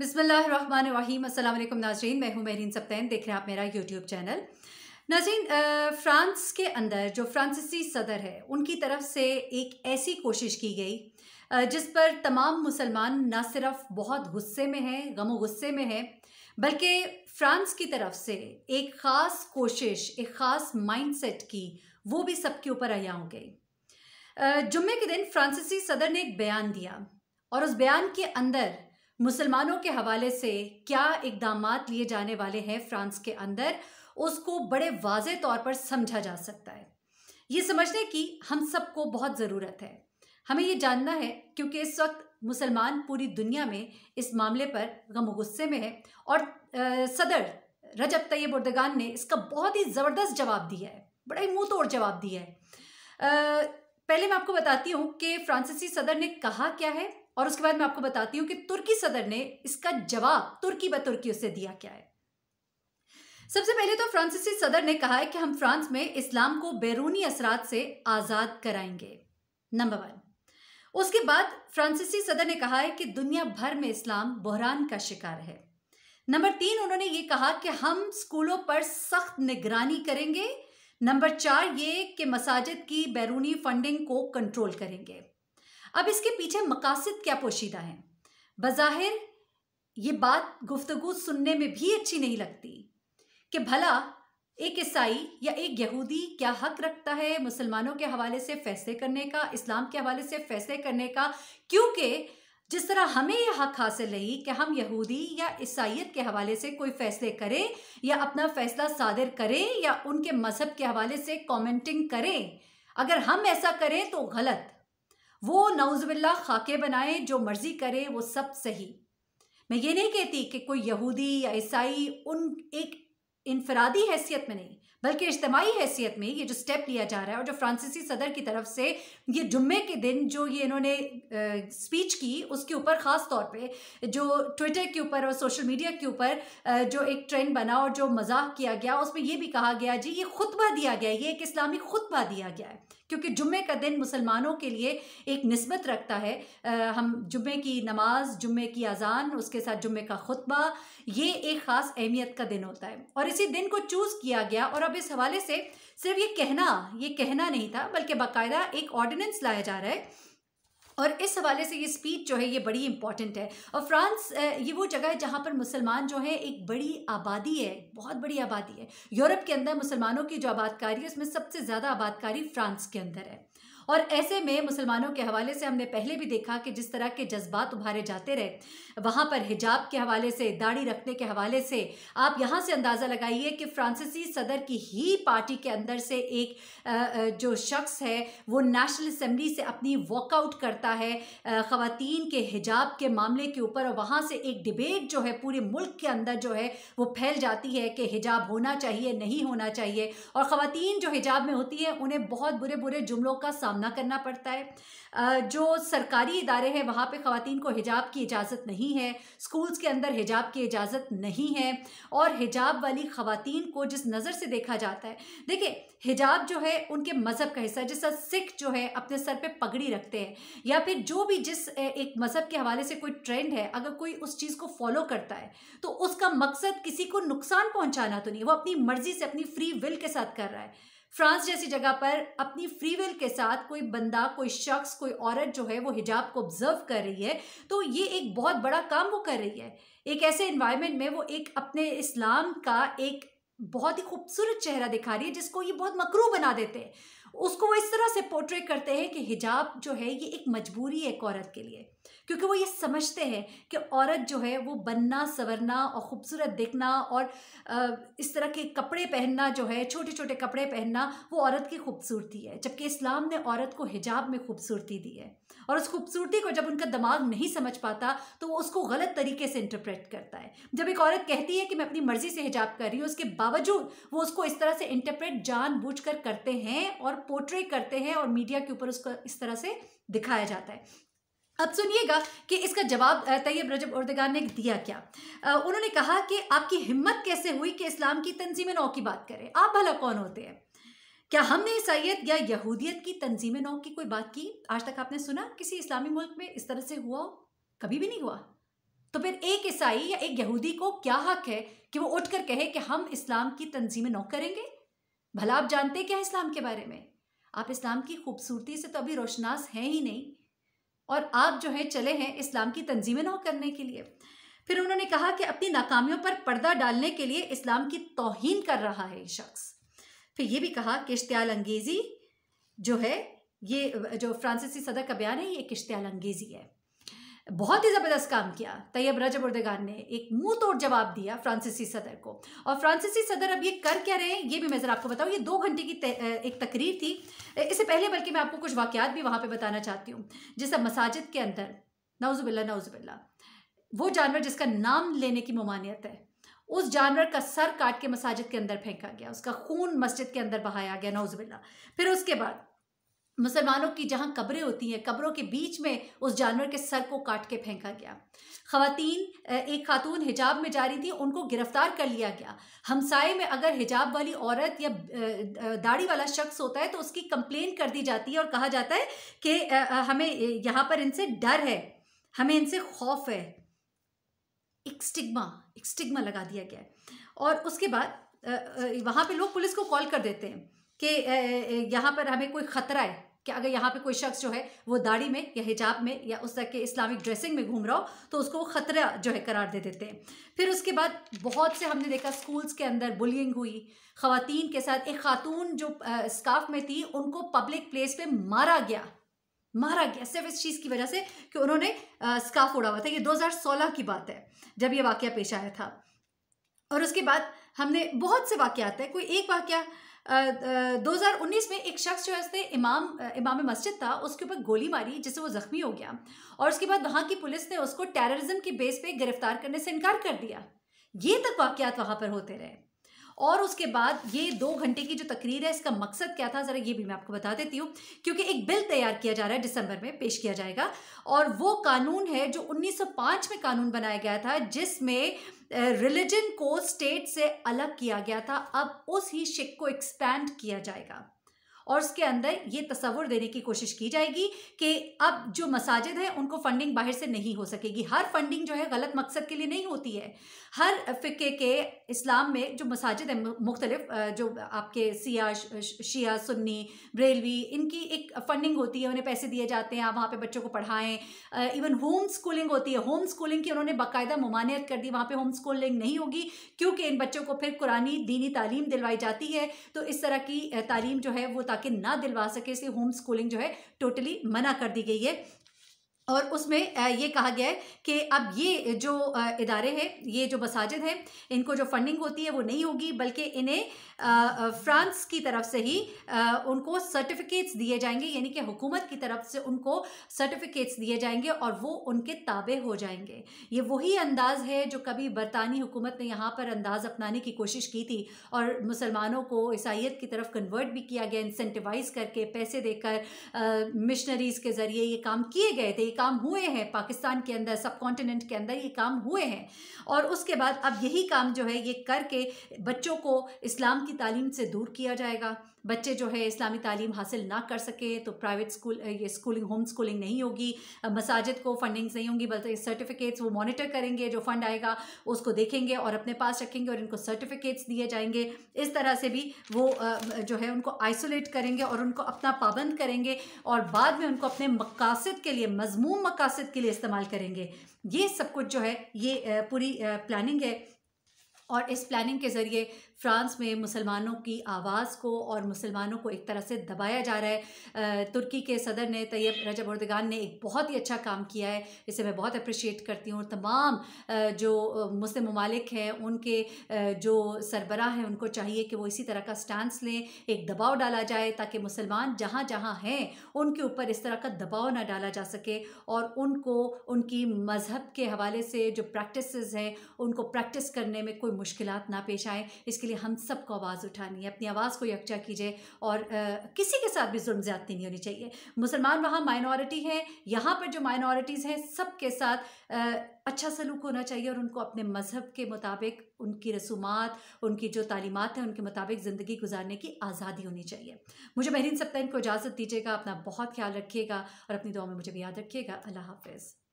बिसमीम अल्लाम नाजरीन मैं हूँ महरीन सप्तैन देख रहे हैं आप मेरा यूट्यूब चैनल नाजीन फ्रांस के अंदर जो फ्रांसीसी सदर है उनकी तरफ से एक ऐसी कोशिश की गई जिस पर तमाम मुसलमान ना सिर्फ बहुत गुस्से में हैं गम गुस्से में हैं बल्कि फ्रांस की तरफ से एक ख़ास कोशिश एक ख़ास माइंडसेट की वो भी सबके ऊपर आया हो गई जुम्मे के दिन फ्रांसीसी सदर ने एक बयान दिया और उस बयान के अंदर मुसलमानों के हवाले से क्या इकदाम लिए जाने वाले हैं फ्रांस के अंदर उसको बड़े वाज तौर पर समझा जा सकता है ये समझने की हम सबको बहुत ज़रूरत है हमें ये जानना है क्योंकि इस वक्त मुसलमान पूरी दुनिया में इस मामले पर गम गुस्से में है और आ, सदर रजब तैयब उर्दगान ने इसका बहुत ही ज़बरदस्त जवाब दिया है बड़ा ही मुँह तोड़ जवाब दिया है आ, पहले मैं आपको बताती हूँ कि फ्रांसीसी सदर ने कहा क्या है और उसके बाद मैं आपको बताती हूं कि तुर्की सदर ने इसका जवाब तुर्की ब तुर्की उसे दिया क्या है सबसे पहले तो फ्रांसीसी सदर ने कहा है कि हम फ्रांस में इस्लाम को बैरूनी असरात से आज़ाद कराएंगे नंबर वन उसके बाद फ्रांसीसी सदर ने कहा है कि दुनिया भर में इस्लाम बहरान का शिकार है नंबर तीन उन्होंने ये कहा कि हम स्कूलों पर सख्त निगरानी करेंगे नंबर चार ये कि मसाजिद की बैरूनी फंडिंग को कंट्रोल करेंगे अब इसके पीछे मकासद क्या पोशीदा हैं बज़ाहिर ये बात गुफ्तगु सुनने में भी अच्छी नहीं लगती कि भला एक ईसाई या एक यहूदी क्या हक रखता है मुसलमानों के हवाले से फैसले करने का इस्लाम के हवाले से फैसले करने का क्योंकि जिस तरह हमें यह हक हासिल रही कि हम यहूदी या ईसाइत के हवाले से कोई फैसले करें या अपना फैसला सादिर करें या उनके मज़हब के हवाले से कमेंटिंग करें अगर हम ऐसा करें तो गलत वो नौजबिल्ला खाके बनाए जो मर्जी करे वो सब सही मैं ये नहीं कहती कि कोई यहूदी या ईसाई उन एक इनफरादी हैसियत में नहीं बल्कि इज्तमाही हैसियत में ये जो स्टेप लिया जा रहा है और जो फ्रांसीसी सदर की तरफ से ये जुम्मे के दिन जो ये इन्होंने स्पीच की उसके ऊपर ख़ास तौर पे जो ट्विटर के ऊपर और सोशल मीडिया के ऊपर जो एक ट्रेंड बना और जो मजाक किया गया उसमें ये भी कहा गया जी ये खुतबा दिया गया ये एक इस्लामी खुतबा दिया गया है क्योंकि जुम्मे का दिन मुसलमानों के लिए एक नस्बत रखता है आ, हम जुम्मे की नमाज जुम्मे की अजान उसके साथ जुम्मे का खुतबा ये एक ख़ास अहमियत का दिन होता है और इसी दिन को चूज़ किया गया और अब इस हवाले से सिर्फ ये कहना ये कहना नहीं था बल्कि बाकायदा एक ऑर्डिनेंस लाया जा रहा है और इस हवाले से ये स्पीच जो है ये बड़ी इंपॉर्टेंट है और फ्रांस ये वो जगह है जहाँ पर मुसलमान जो है एक बड़ी आबादी है बहुत बड़ी आबादी है यूरोप के अंदर मुसलमानों की जो आबादकारी है उसमें सबसे ज़्यादा आबादकारी फ्रांस के अंदर है और ऐसे में मुसलमानों के हवाले से हमने पहले भी देखा कि जिस तरह के जज्बात उभारे जाते रहे वहाँ पर हिजाब के हवाले से दाढ़ी रखने के हवाले से आप यहाँ से अंदाज़ा लगाइए कि फ्रांसीसी सदर की ही पार्टी के अंदर से एक जो शख्स है वो नेशनल असम्बली से अपनी वॉकआउट करता है ख़वातीन के हिजाब के मामले के ऊपर और वहाँ से एक डिबेट जो है पूरे मुल्क के अंदर जो है वो फैल जाती है कि हिजाब होना चाहिए नहीं होना चाहिए और ख़वान जो हिजाब में होती है उन्हें बहुत बुरे बुरे जुमलों का सामना करना पड़ता है जो सरकारी इदारे हैं वहाँ पे ख़वान को हिजाब की इजाज़त नहीं है स्कूल्स के अंदर हिजाब की इजाज़त नहीं है और हिजाब वाली ख़वान को जिस नज़र से देखा जाता है देखिए हिजाब जो है उनके मज़हब का हिस्सा जैसा सिख जो है अपने सर पे पगड़ी रखते हैं या फिर जो भी जिस एक मज़हब के हवाले से कोई ट्रेंड है अगर कोई उस चीज़ को फॉलो करता है तो उसका मकसद किसी को नुकसान पहुंचाना तो नहीं वो अपनी मर्ज़ी से अपनी फ्री विल के साथ कर रहा है फ्रांस जैसी जगह पर अपनी फ्री विल के साथ कोई बंदा कोई शख्स कोई औरत जो है वो हिजाब को ऑब्जर्व कर रही है तो ये एक बहुत बड़ा काम वो कर रही है एक ऐसे इन्वायरमेंट में वो एक अपने इस्लाम का एक बहुत ही खूबसूरत चेहरा दिखा रही है जिसको ये बहुत मकरू बना देते हैं उसको वो इस तरह से पोर्ट्रेट करते हैं कि हिजाब जो है ये एक मजबूरी है एक औरत के लिए क्योंकि वो ये समझते हैं कि औरत जो है वो बनना सवरना और ख़ूबसूरत दिखना और इस तरह के कपड़े पहनना जो है छोटे छोटे कपड़े पहनना वो औरत की खूबसूरती है जबकि इस्लाम ने औरत को हिजाब में खूबसूरती दी है और उस खूबसूरती को जब उनका दिमाग नहीं समझ पाता तो वो उसको गलत तरीके से इंटरप्रेट करता है जब एक औरत कहती है कि मैं अपनी मर्ज़ी से हिजाब कर रही हूँ उसके बावजूद वो उसको इस तरह से इंटरप्रेट जानबूझकर करते हैं और पोर्ट्रे करते हैं और मीडिया के ऊपर उसको इस तरह से दिखाया जाता है अब सुनिएगा कि इसका जवाब तैयब रजब उर्दगान ने दिया क्या आ, उन्होंने कहा कि आपकी हिम्मत कैसे हुई कि इस्लाम की तंजीम नौ की बात करें आप भला कौन होते हैं क्या हमने ईसाइत या यहूदियत की तंजीम नौ की कोई बात की आज तक आपने सुना किसी इस्लामी मुल्क में इस तरह से हुआ कभी भी नहीं हुआ तो फिर एक ईसाई या एक यहूदी को क्या हक है कि वो उठकर कहे कि हम इस्लाम की तंजीम नौ करेंगे भला आप जानते क्या इस्लाम के बारे में आप इस्लाम की खूबसूरती से तो अभी रोशनास हैं ही नहीं और आप जो है चले हैं इस्लाम की तंजीम नौ करने के लिए फिर उन्होंने कहा कि अपनी नाकामियों पर पर्दा डालने के लिए इस्लाम की तोहन कर रहा है ये शख्स फिर ये भी कहा कि इश्तियाल अंगेज़ी जो है ये जो फ्रांसीसी सदर का बयान है ये इश्तियाल अंगेज़ी है बहुत ही ज़बरदस्त काम किया तैयब रजब उर्दगान ने एक मुंह तोड़ जवाब दिया फ्रांसीसी सदर को और फ्रांसीसी सदर अब ये कर क्या रहे हैं ये भी मैं ज़रा आपको बताऊँ ये दो घंटे की एक तकरीर थी इससे पहले बल्कि मैं आपको कुछ वाक़ात भी वहाँ पर बताना चाहती हूँ जैसे मसाजिद के अंदर नवजुबिल्ला नवजुबिल्ला वो जानवर जिसका नाम लेने की ममानियत है उस जानवर का सर काट के मसाजिद के अंदर फेंका गया उसका खून मस्जिद के अंदर बहाया गया नौजबिल्ला फिर उसके बाद मुसलमानों की जहां कब्रें होती हैं कब्रों के बीच में उस जानवर के सर को काट के फेंका गया खातन एक खातून हिजाब में जा रही थी उनको गिरफ्तार कर लिया गया हमसाए में अगर हिजाब वाली औरत या दाढ़ी वाला शख्स होता है तो उसकी कंप्लेन कर दी जाती है और कहा जाता है कि हमें यहाँ पर इनसे डर है हमें इनसे खौफ है एक स्टिग्मा एक स्टिग्मा लगा दिया गया है और उसके बाद वहाँ पे लोग पुलिस को कॉल कर देते हैं कि यहाँ पर हमें कोई ख़तरा है कि अगर यहाँ पे कोई शख्स जो है वो दाढ़ी में या हिजाब में या उस तरह के इस्लामिक ड्रेसिंग में घूम रहा हो तो उसको ख़तरा जो है करार दे देते हैं फिर उसके बाद बहुत से हमने देखा स्कूल्स के अंदर बुलिंग हुई खातन के साथ एक खातून जो स्काफ में थी उनको पब्लिक प्लेस पे मारा गया मारा गया सिर्फ इस चीज़ की वजह से कि उन्होंने स्काफ उड़ा हुआ था ये सोलह की बात है जब ये वाक़ पेश आया था और उसके बाद हमने बहुत से वाक़ हैं कोई एक वाक़ 2019 में एक शख्स जो है उसने इमाम इमाम मस्जिद था उसके ऊपर गोली मारी जिससे वो ज़ख्मी हो गया और उसके बाद वहाँ की पुलिस ने उसको टेररिज्म की बेस पे गिरफ्तार करने से इनकार कर दिया ये तक वाक वहाँ पर होते रहे और उसके बाद ये दो घंटे की जो तकरीर है इसका मकसद क्या था ज़रा ये भी मैं आपको बता देती हूँ क्योंकि एक बिल तैयार किया जा रहा है दिसंबर में पेश किया जाएगा और वो कानून है जो 1905 में कानून बनाया गया था जिसमें रिलीजन को स्टेट से अलग किया गया था अब उस ही शिक को एक्सपैंड किया जाएगा और उसके अंदर ये तस्वुर देने की कोशिश की जाएगी कि अब जो मसाजिद हैं उनको फंडिंग बाहर से नहीं हो सकेगी हर फंडिंग जो है गलत मकसद के लिए नहीं होती है हर फ़िक्के के इस्लाम में जो मसाजिद हैं मुख्तलिफ जो आपके सिया शिया सुन्नी ब्रेलवी इनकी एक फंडिंग होती है उन्हें पैसे दिए जाते हैं आप वहाँ पर बच्चों को पढ़ाएँ इवन होम स्कूलिंग होती है होम स्कूलिंग की उन्होंने बाकायदा ममानियत कर दी वहाँ पर होम स्कूलिंग नहीं होगी क्योंकि इन बच्चों को फिर कुरानी दीनी तालीम दिलवाई जाती है तो इस तरह की तालीम जो है वो जाके ना दिलवा सके इसलिए होम स्कूलिंग जो है टोटली मना कर दी गई है और उसमें ये कहा गया है कि अब ये जो इदारे हैं ये जो मसाजिद हैं इनको जो फंडिंग होती है वो नहीं होगी बल्कि इन्हें फ्रांस की तरफ से ही उनको सर्टिफिकेट्स दिए जाएंगे यानी कि हुकूमत की तरफ से उनको सर्टिफिकेट्स दिए जाएंगे और वो उनके ताबे हो जाएंगे ये वही अंदाज है जो कभी बरतानी हुकूमत ने यहाँ पर अंदाज अपनाने की कोशिश की थी और मुसलमानों को ईसाइत की तरफ कन्वर्ट भी किया गया इंसेंटिवाइज़ करके पैसे देकर मिशनरीज़ के ज़रिए ये काम किए गए थे काम हुए हैं पाकिस्तान के अंदर सब कॉन्टिनेंट के अंदर ये काम हुए हैं और उसके बाद अब यही काम जो है ये करके बच्चों को इस्लाम की तालीम से दूर किया जाएगा बच्चे जो है इस्लामी तालीम हासिल ना कर सके तो प्राइवेट स्कूल ये स्कूलिंग होम स्कूलिंग नहीं होगी मसाजिद को फंडिंग्स नहीं होंगी बल्कि सर्टिफिकेट्स वो मॉनिटर करेंगे जो फंड आएगा उसको देखेंगे और अपने पास रखेंगे और इनको सर्टिफिकेट्स दिए जाएंगे इस तरह से भी वो जो है उनको आइसोलेट करेंगे और उनको अपना पाबंद करेंगे और बाद में उनको अपने मकासद के लिए मजमूम मकासद के लिए इस्तेमाल करेंगे ये सब कुछ जो है ये पूरी प्लानिंग है और इस प्लानिंग के ज़रिए फ्रांस में मुसलमानों की आवाज़ को और मुसलमानों को एक तरह से दबाया जा रहा है तुर्की के सदर ने तैयब रजब उर्दगान ने एक बहुत ही अच्छा काम किया है इसे मैं बहुत अप्रिशिएट करती हूँ तमाम जो मुस्लिम ममालिक हैं उनके जो सरबरा हैं उनको चाहिए कि वो इसी तरह का स्टांस लें एक दबाव डाला जाए ताकि मुसलमान जहाँ जहाँ हैं उनके ऊपर इस तरह का दबाव ना डाला जा सके और उनको उनकी मज़हब के हवाले से जो प्रैक्टिस हैं उनको प्रैक्टिस करने में कोई मुश्किल ना पेश आए इसके इसके लिए हम सबको आवाज़ उठानी है अपनी आवाज़ को यकजा कीजिए और आ, किसी के साथ भी जुल्म ज़्यादती नहीं होनी चाहिए मुसलमान वहाँ माइनॉरिटी है यहाँ पर जो माइनॉरिटीज़ हैं सब के साथ आ, अच्छा सलूक होना चाहिए और उनको अपने मज़हब के मुताबिक उनकी रसूमात उनकी जो तालीमत हैं उनके मुताबिक ज़िंदगी गुजारने की आज़ादी होनी चाहिए मुझे महरीन सप्ताह को इजाज़त दीजिएगा अपना बहुत ख्याल रखिएगा और अपनी दुआ में मुझे भी याद रखिएगा अल्लाह हाफिज़